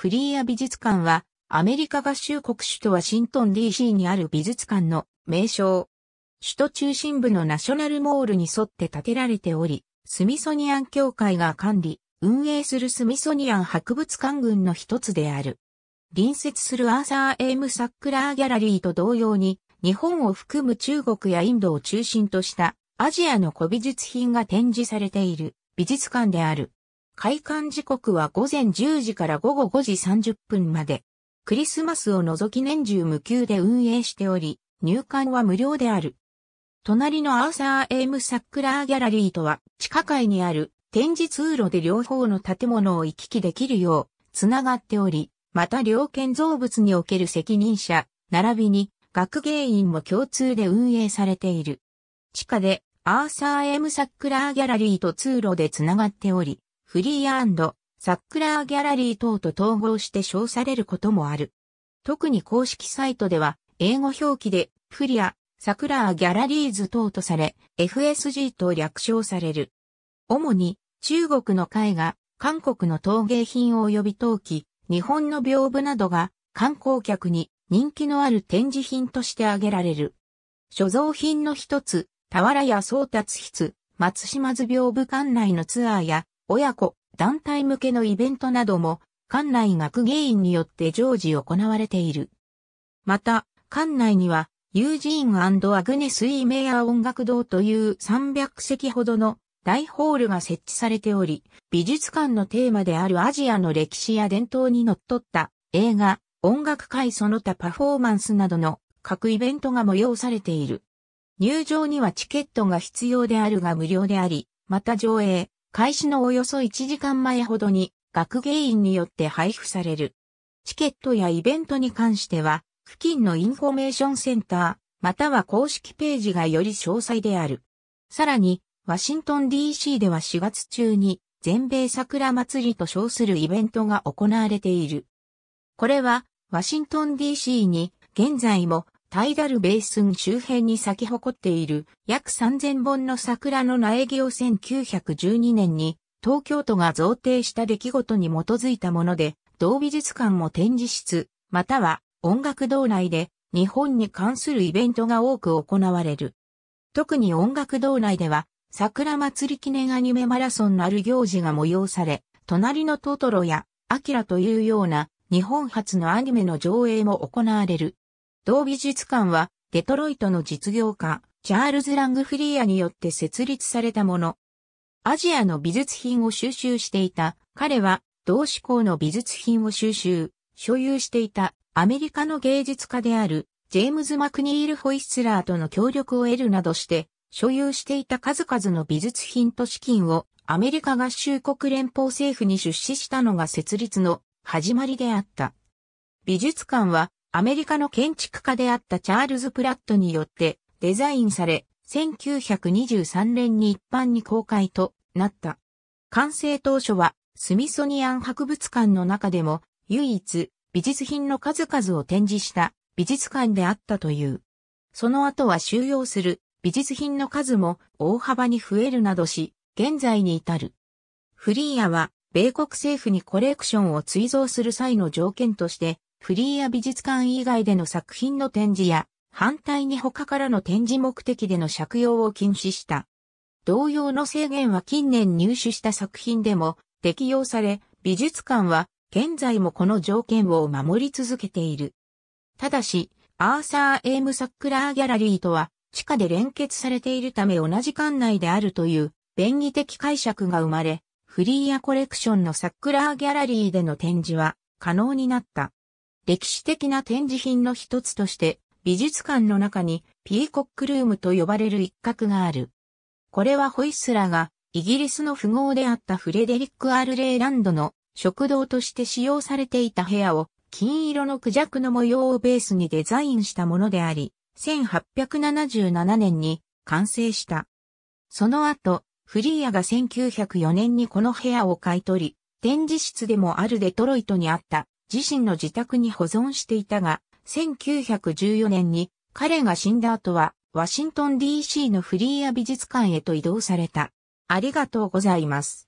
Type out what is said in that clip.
フリーア美術館は、アメリカ合衆国首都ワシントン DC にある美術館の名称。首都中心部のナショナルモールに沿って建てられており、スミソニアン協会が管理、運営するスミソニアン博物館群の一つである。隣接するアーサー・エーム・サックラー・ギャラリーと同様に、日本を含む中国やインドを中心としたアジアの古美術品が展示されている美術館である。開館時刻は午前10時から午後5時30分まで。クリスマスを除き年中無休で運営しており、入館は無料である。隣のアーサー・エイム・サックラー・ギャラリーとは、地下階にある展示通路で両方の建物を行き来できるよう、つながっており、また両建造物における責任者、並びに学芸員も共通で運営されている。地下でアーサー・エム・サックラー・ギャラリーと通路でつながっており、フリーサックラーギャラリー等と統合して称されることもある。特に公式サイトでは、英語表記で、フリア、サクラーギャラリーズ等とされ、FSG と略称される。主に、中国の絵画、韓国の陶芸品及び陶器、日本の屏風などが、観光客に人気のある展示品として挙げられる。所蔵品の一つ、俵屋宗達筆、松島図屏風館内のツアーや、親子、団体向けのイベントなども、館内学芸員によって常時行われている。また、館内には、ユージーンアグネス・イーメイヤー音楽堂という300席ほどの大ホールが設置されており、美術館のテーマであるアジアの歴史や伝統にのっとった映画、音楽会その他パフォーマンスなどの各イベントが催されている。入場にはチケットが必要であるが無料であり、また上映、開始のおよそ1時間前ほどに学芸員によって配布される。チケットやイベントに関しては、付近のインフォメーションセンター、または公式ページがより詳細である。さらに、ワシントン DC では4月中に、全米桜祭りと称するイベントが行われている。これは、ワシントン DC に現在もタイダルベースン周辺に咲き誇っている約3000本の桜の苗木を1912年に東京都が贈呈した出来事に基づいたもので、同美術館も展示室、または音楽堂内で日本に関するイベントが多く行われる。特に音楽堂内では、桜祭り記念アニメマラソンのある行事が催され、隣のトトロや、アキラというような日本初のアニメの上映も行われる。同美術館は、デトロイトの実業家、チャールズ・ラングフリーアによって設立されたもの。アジアの美術品を収集していた、彼は、同志向の美術品を収集、所有していたアメリカの芸術家である、ジェームズ・マクニール・ホイスラーとの協力を得るなどして、所有していた数々の美術品と資金をアメリカ合衆国連邦政府に出資したのが設立の始まりであった。美術館はアメリカの建築家であったチャールズ・プラットによってデザインされ、1923年に一般に公開となった。完成当初はスミソニアン博物館の中でも唯一美術品の数々を展示した美術館であったという。その後は収容する美術品の数も大幅に増えるなどし、現在に至る。フリーアは米国政府にコレクションを追贈する際の条件としてフリーや美術館以外での作品の展示や、反対に他からの展示目的での借用を禁止した。同様の制限は近年入手した作品でも適用され、美術館は現在もこの条件を守り続けている。ただし、アーサー・エーム・サックラー・ギャラリーとは地下で連結されているため同じ館内であるという便宜的解釈が生まれ、フリーアコレクションのサックラー・ギャラリーでの展示は可能になった。歴史的な展示品の一つとして、美術館の中にピーコックルームと呼ばれる一角がある。これはホイスラーがイギリスの富豪であったフレデリック・アール・レイランドの食堂として使用されていた部屋を金色のクジャクの模様をベースにデザインしたものであり、1877年に完成した。その後、フリーアが1904年にこの部屋を買い取り、展示室でもあるデトロイトにあった自身の自宅に保存していたが、1914年に彼が死んだ後は、ワシントン DC のフリーア美術館へと移動された。ありがとうございます。